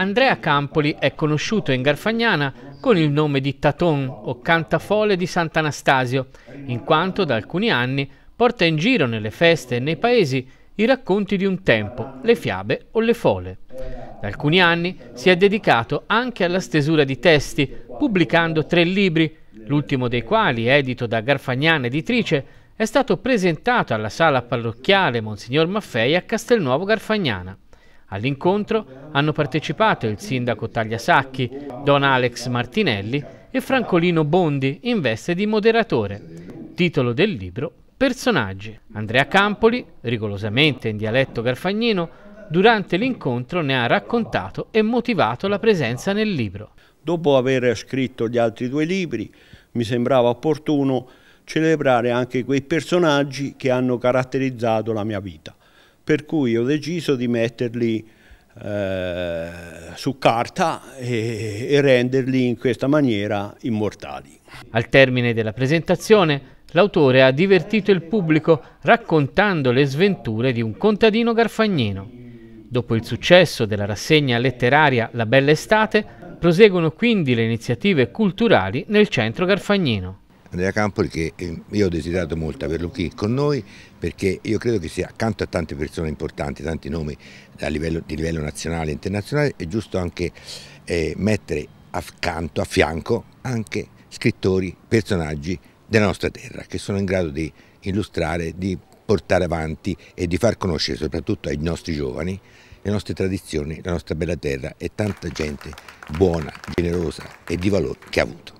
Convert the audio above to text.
Andrea Campoli è conosciuto in Garfagnana con il nome di Taton o Cantafole di Sant'Anastasio, in quanto da alcuni anni porta in giro nelle feste e nei paesi i racconti di un tempo, le fiabe o le fole. Da alcuni anni si è dedicato anche alla stesura di testi, pubblicando tre libri, l'ultimo dei quali, edito da Garfagnana editrice, è stato presentato alla sala parrocchiale Monsignor Maffei a Castelnuovo Garfagnana. All'incontro hanno partecipato il sindaco Tagliasacchi, Don Alex Martinelli e Francolino Bondi in veste di moderatore. Titolo del libro Personaggi. Andrea Campoli, rigorosamente in dialetto garfagnino, durante l'incontro ne ha raccontato e motivato la presenza nel libro. Dopo aver scritto gli altri due libri, mi sembrava opportuno celebrare anche quei personaggi che hanno caratterizzato la mia vita per cui ho deciso di metterli eh, su carta e, e renderli in questa maniera immortali. Al termine della presentazione l'autore ha divertito il pubblico raccontando le sventure di un contadino garfagnino. Dopo il successo della rassegna letteraria La Bella Estate, proseguono quindi le iniziative culturali nel centro garfagnino. Andrea Campoli che eh, io ho desiderato molto averlo qui con noi perché io credo che sia accanto a tante persone importanti, tanti nomi livello, di livello nazionale e internazionale, è giusto anche eh, mettere accanto, a fianco, anche scrittori, personaggi della nostra terra che sono in grado di illustrare, di portare avanti e di far conoscere soprattutto ai nostri giovani le nostre tradizioni, la nostra bella terra e tanta gente buona, generosa e di valore che ha avuto.